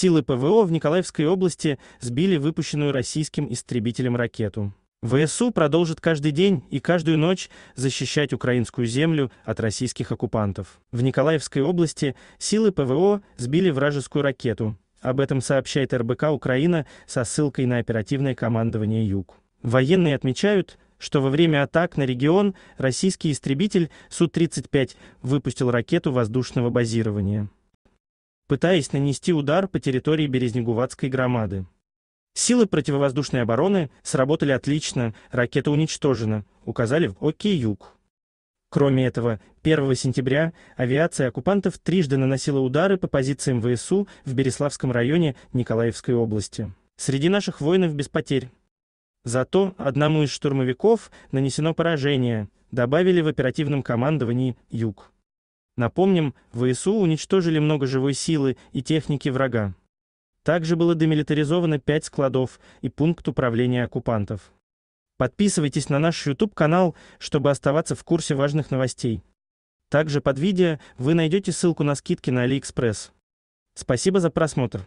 Силы ПВО в Николаевской области сбили выпущенную российским истребителем ракету. ВСУ продолжит каждый день и каждую ночь защищать украинскую землю от российских оккупантов. В Николаевской области силы ПВО сбили вражескую ракету. Об этом сообщает РБК Украина со ссылкой на оперативное командование Юг. Военные отмечают, что во время атак на регион российский истребитель Су-35 выпустил ракету воздушного базирования пытаясь нанести удар по территории Березнегуватской громады. Силы противовоздушной обороны сработали отлично, ракета уничтожена, указали в ОК «Юг». Кроме этого, 1 сентября авиация оккупантов трижды наносила удары по позициям ВСУ в Береславском районе Николаевской области. Среди наших воинов без потерь. Зато одному из штурмовиков нанесено поражение, добавили в оперативном командовании «Юг». Напомним, ВСУ уничтожили много живой силы и техники врага. Также было демилитаризовано 5 складов и пункт управления оккупантов. Подписывайтесь на наш YouTube-канал, чтобы оставаться в курсе важных новостей. Также под видео вы найдете ссылку на скидки на AliExpress. Спасибо за просмотр.